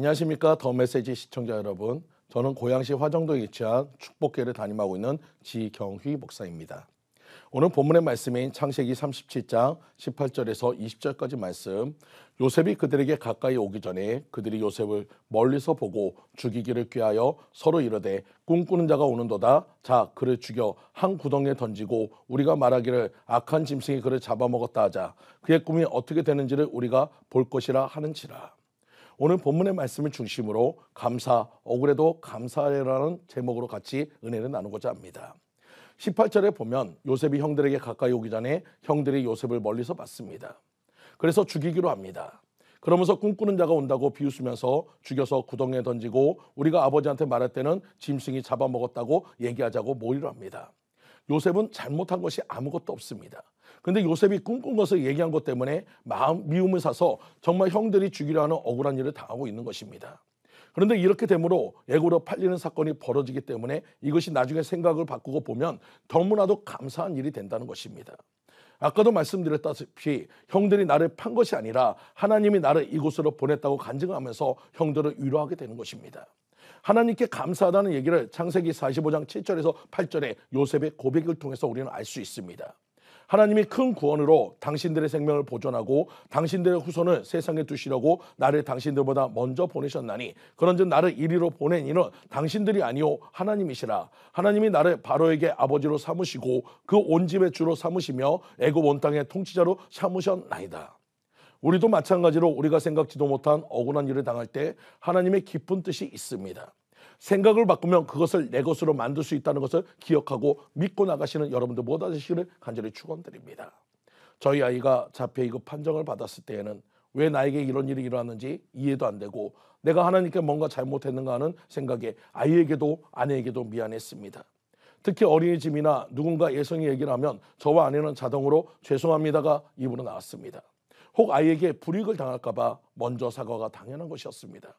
안녕하십니까 더 메시지 시청자 여러분. 저는 고양시 화정도에 위치한 축복계를 담임하고 있는 지경휘 목사입니다. 오늘 본문의 말씀인 창세기 37장 18절에서 20절까지 말씀 요셉이 그들에게 가까이 오기 전에 그들이 요셉을 멀리서 보고 죽이기를 꾀하여 서로 이르되 꿈꾸는 자가 오는도다 자 그를 죽여 한 구덩이에 던지고 우리가 말하기를 악한 짐승이 그를 잡아먹었다 하자 그의 꿈이 어떻게 되는지를 우리가 볼 것이라 하는지라 오늘 본문의 말씀을 중심으로 감사, 억울해도 감사해라는 제목으로 같이 은혜를 나누고자 합니다. 18절에 보면 요셉이 형들에게 가까이 오기 전에 형들이 요셉을 멀리서 봤습니다. 그래서 죽이기로 합니다. 그러면서 꿈꾸는 자가 온다고 비웃으면서 죽여서 구덩이에 던지고 우리가 아버지한테 말할 때는 짐승이 잡아먹었다고 얘기하자고 모이를 합니다. 요셉은 잘못한 것이 아무것도 없습니다. 근데 요셉이 꿈꾼 것을 얘기한 것 때문에 마음 미움을 사서 정말 형들이 죽이려 하는 억울한 일을 당하고 있는 것입니다. 그런데 이렇게 되므로 예고로 팔리는 사건이 벌어지기 때문에 이것이 나중에 생각을 바꾸고 보면 너무나도 감사한 일이 된다는 것입니다. 아까도 말씀드렸다시피 형들이 나를 판 것이 아니라 하나님이 나를 이곳으로 보냈다고 간증하면서 형들을 위로하게 되는 것입니다. 하나님께 감사하다는 얘기를 창세기 45장 7절에서 8절에 요셉의 고백을 통해서 우리는 알 수 있습니다. 하나님이 큰 구원으로 당신들의 생명을 보존하고 당신들의 후손을 세상에 두시려고 나를 당신들보다 먼저 보내셨나니 그런즉 나를 이리로 보낸 이는 당신들이 아니요 하나님이시라 하나님이 나를 바로에게 아버지로 삼으시고 그 온 집의 주로 삼으시며 애굽 온 땅의 통치자로 삼으셨나이다. 우리도 마찬가지로 우리가 생각지도 못한 억울한 일을 당할 때 하나님의 깊은 뜻이 있습니다. 생각을 바꾸면 그것을 내 것으로 만들 수 있다는 것을 기억하고 믿고 나가시는 여러분들 모두 되시기를 간절히 축원드립니다. 저희 아이가 자폐 이급 판정을 받았을 때에는 왜 나에게 이런 일이 일어났는지 이해도 안 되고 내가 하나님께 뭔가 잘못했는가 하는 생각에 아이에게도 아내에게도 미안했습니다. 특히 어린이집이나 누군가 예성이 얘기를 하면 저와 아내는 자동으로 죄송합니다가 입으로 나왔습니다. 혹 아이에게 불이익을 당할까봐 먼저 사과가 당연한 것이었습니다.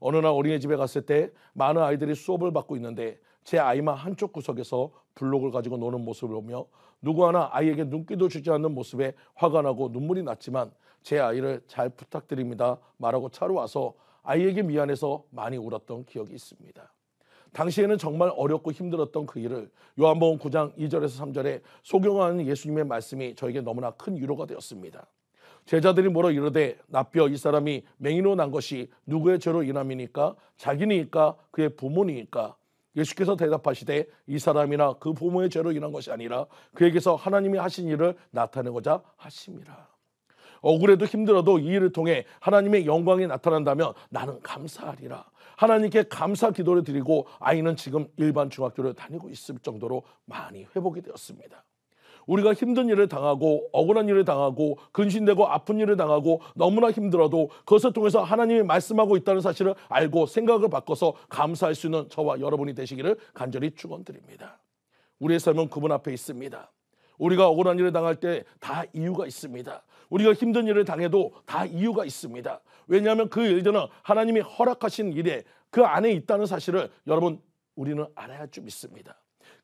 어느 날 어린이집에 갔을 때 많은 아이들이 수업을 받고 있는데 제 아이만 한쪽 구석에서 블록을 가지고 노는 모습을 보며 누구 하나 아이에게 눈길도 주지 않는 모습에 화가 나고 눈물이 났지만 제 아이를 잘 부탁드립니다 말하고 차로 와서 아이에게 미안해서 많이 울었던 기억이 있습니다. 당시에는 정말 어렵고 힘들었던 그 일을 요한복음 9장 2절에서 3절에 소경하는 예수님의 말씀이 저에게 너무나 큰 위로가 되었습니다. 제자들이 뭐라 이르되 나뼈 이 사람이 맹인으로 난 것이 누구의 죄로 인함이니까 자기니까 그의 부모니까 예수께서 대답하시되 이 사람이나 그 부모의 죄로 인한 것이 아니라 그에게서 하나님이 하신 일을 나타내고자 하십니다 억울해도 힘들어도 이 일을 통해 하나님의 영광이 나타난다면 나는 감사하리라. 하나님께 감사 기도를 드리고 아이는 지금 일반 중학교를 다니고 있을 정도로 많이 회복이 되었습니다. 우리가 힘든 일을 당하고 억울한 일을 당하고 근신되고 아픈 일을 당하고 너무나 힘들어도 그것을 통해서 하나님이 말씀하고 있다는 사실을 알고 생각을 바꿔서 감사할 수 있는 저와 여러분이 되시기를 간절히 축원드립니다. 우리의 삶은 그분 앞에 있습니다. 우리가 억울한 일을 당할 때 다 이유가 있습니다. 우리가 힘든 일을 당해도 다 이유가 있습니다. 왜냐하면 그 일들은 하나님이 허락하신 일에 그 안에 있다는 사실을 여러분 우리는 알아야 좀 있습니다.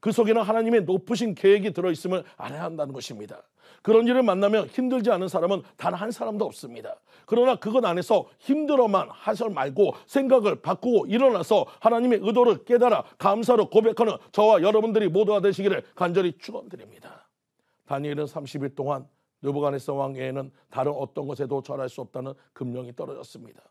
그 속에는 하나님의 높으신 계획이 들어있음을 알아야 한다는 것입니다. 그런 일을 만나면 힘들지 않은 사람은 단 한 사람도 없습니다. 그러나 그것 안에서 힘들어만 하설 말고 생각을 바꾸고 일어나서 하나님의 의도를 깨달아 감사로 고백하는 저와 여러분들이 모두가 되시기를 간절히 축원드립니다. 다니엘은 30일 동안 느부갓네살 왕에는 다른 어떤 것에도 절할 수 없다는 금령이 떨어졌습니다.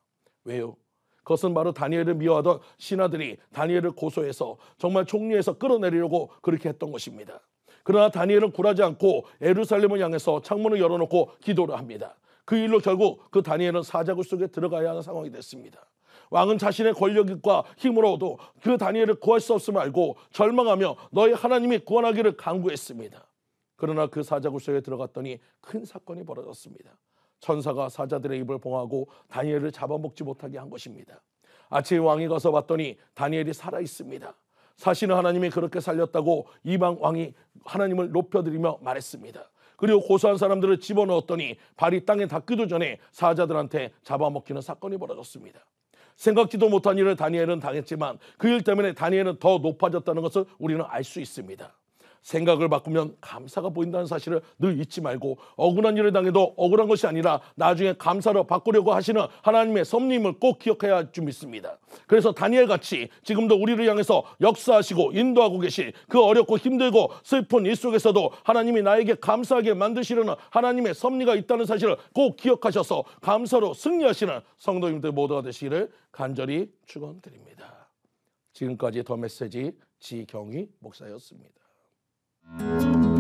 왜요? 그것은 바로 다니엘을 미워하던 신하들이 다니엘을 고소해서 정말 총리에서 끌어내리려고 그렇게 했던 것입니다. 그러나 다니엘은 굴하지 않고 에루살렘을 향해서 창문을 열어놓고 기도를 합니다. 그 일로 결국 그 다니엘은 사자굴 속에 들어가야 하는 상황이 됐습니다. 왕은 자신의 권력과 힘으로도 그 다니엘을 구할 수 없음을 알고 절망하며 너희 하나님이 구원하기를 강구했습니다. 그러나 그 사자굴 속에 들어갔더니 큰 사건이 벌어졌습니다. 천사가 사자들의 입을 봉하고 다니엘을 잡아먹지 못하게 한 것입니다. 아침에 왕이 가서 봤더니 다니엘이 살아 있습니다. 사실은 하나님이 그렇게 살렸다고 이방 왕이 하나님을 높여드리며 말했습니다. 그리고 고소한 사람들을 집어넣었더니 발이 땅에 닿기도 전에 사자들한테 잡아먹히는 사건이 벌어졌습니다. 생각지도 못한 일을 다니엘은 당했지만 그 일 때문에 다니엘은 더 높아졌다는 것을 우리는 알 수 있습니다. 생각을 바꾸면 감사가 보인다는 사실을 늘 잊지 말고 억울한 일을 당해도 억울한 것이 아니라 나중에 감사로 바꾸려고 하시는 하나님의 섭리임을꼭 기억해야 할 줄 믿습니다. 그래서 다니엘 같이 지금도 우리를 향해서 역사하시고 인도하고 계신 그 어렵고 힘들고 슬픈 일 속에서도 하나님이 나에게 감사하게 만드시려는 하나님의 섭리가 있다는 사실을 꼭 기억하셔서 감사로 승리하시는 성도님들 모두가 되시기를 간절히 축원드립니다. 지금까지 더 메시지 지경희 목사였습니다. Música hum.